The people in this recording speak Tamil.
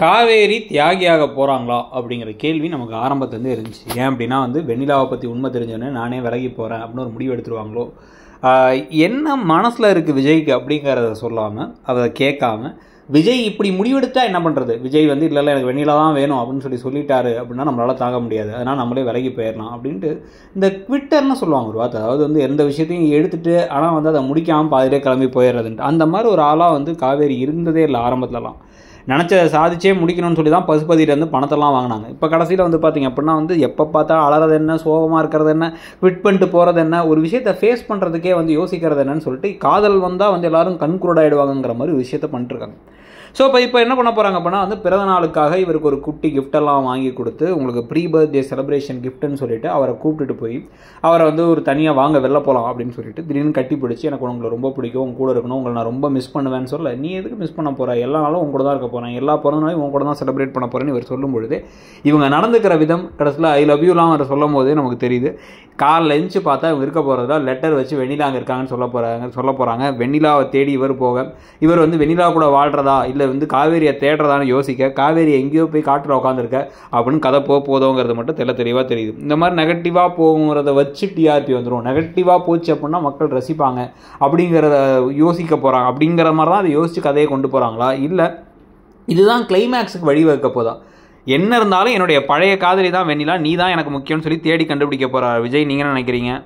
காவேரி தியாகியாக போகிறாங்களா அப்படிங்கிற கேள்வி நமக்கு ஆரம்பத்துலேருந்து இருந்துச்சு ஏன் அப்படின்னா வந்து வெண்ணிலாவை பற்றி உண்மை தெரிஞ்சோன்னே நானே விலகி போகிறேன் அப்படின்னு ஒரு முடிவு எடுத்துருவாங்களோ என்ன மனசில் இருக்குது விஜய்க்கு அப்படிங்கிறத சொல்லாமல் அதை கேட்காம விஜய் இப்படி முடிவெடுத்தா என்ன பண்ணுறது விஜய் வந்து இல்லை இல்லை எனக்கு வெண்ணிலா தான் வேணும் அப்படின்னு சொல்லி சொல்லிட்டாரு அப்படின்னா நம்மளால் தாங்க முடியாது அதனால் நம்மளே விலகி போயிடலாம் அப்படின்ட்டு இந்த ட்விட்டர்னு சொல்லுவாங்க ஒரு வார்த்தை அதாவது வந்து எந்த விஷயத்தையும் எடுத்துகிட்டு ஆனால் வந்து அதை முடிக்காமல் பாதிலே கிளம்பி போயிடுறதுன்ட்டு அந்த மாதிரி ஒரு ஆளாக வந்து காவேரி இருந்ததே இல்லை ஆரம்பத்துலலாம் நினச்சதை சாதிச்சே முடிக்கணும்னு சொல்லி தான் பசுபதியிலேருந்து பணத்தெல்லாம் வாங்கினாங்க இப்போ கடைசியில் வந்து பார்த்திங்க அப்படின்னா வந்து எப்போ பார்த்தா அலறது என்ன சோகமாக இருக்கிறது என்ன விட் பண்ணிட்டு போகிறது என்ன ஒரு விஷயத்தை ஃபேஸ் பண்ணுறதுக்கே வந்து யோசிக்கிறது என்னன்னு சொல்லிட்டு காதல் வந்தால் வந்து எல்லோரும் கண்குருடாயிடுவாங்கங்கிற மாதிரி ஒரு விஷயத்தை பண்ணிட்டுருக்காங்க ஸோ இப்போ இப்போ என்ன பண்ண போகிறாங்க அப்படின்னா வந்து பிறந்த நாளுக்காக இவருக்கு ஒரு குட்டி கிஃப்டெல்லாம் வாங்கி கொடுத்து உங்களுக்கு ப்ரீ பர்த்டே செலிப்ரேஷன் கிஃப்ட்டுன்னு சொல்லிட்டு அவரை கூப்பிட்டுட்டு போய் அவரை வந்து ஒரு தனியாக வாங்க வெளில போகலாம் அப்படின்னு சொல்லிட்டு திடீர்னு கட்டி பிடிச்சி எனக்கு உங்களை ரொம்ப பிடிக்கும் உங்க கூட இருக்கணும் உங்களை நான் ரொம்ப மிஸ் பண்ணுவேன்னு சொல்ல நீ எதுக்கு மிஸ் பண்ண போகிற எல்லா நாளும் உங்கள் கூட தான் இருக்க போகிறேன் எல்லா பிறந்தநாளையும் உன் கூட தான் செலிப்ரேட் பண்ண போகிறேன்னு இவர் சொல்லும்பொழுது இவங்க நடந்துக்கிற விதம் கடைசியில் ஐ லவ் யூலாம் அவர் சொல்லும் போதே நமக்கு தெரியுது காலில் எழுந்து பார்த்தா இவங்க இருக்க போகிறதா லெட்டர் வச்சு வெண்ணிலா அங்கே இருக்காங்கன்னு சொல்ல போகிறாங்க சொல்ல போகிறாங்க வெண்ணிலாவை தேடி இவர் போக இவர் வந்து வெண்ணிலா கூட வாழ்கிறதா இல்லை வந்து காவேரியை தேடுறதான்னு யோசிக்க காவேரி எங்கேயோ போய் காட்டில் உட்காந்துருக்க அப்படின்னு கதை போக போதோங்கிறது மட்டும் தெல தெளிவாக தெரியுது இந்த மாதிரி நெகட்டிவாக போகுங்கிறத வச்சு டிஆர்பி வந்துடும் நெகட்டிவாக போச்சு அப்படின்னா மக்கள் ரசிப்பாங்க அப்படிங்கிறத யோசிக்க போகிறாங்க அப்படிங்கிற மாதிரி தான் அதை யோசித்து கதையை கொண்டு போகிறாங்களா இல்லை இதுதான் கிளைமேக்ஸுக்கு வழிவகுக்க போதா என்ன இருந்தாலும் என்னுடைய பழைய காதலி தான் வெண்ணிலா நீ தான் எனக்கு முக்கியம்னு சொல்லி தேடி கண்டுபிடிக்க போகிறார் விஜய் நீங்கள் நினைக்கிறீங்க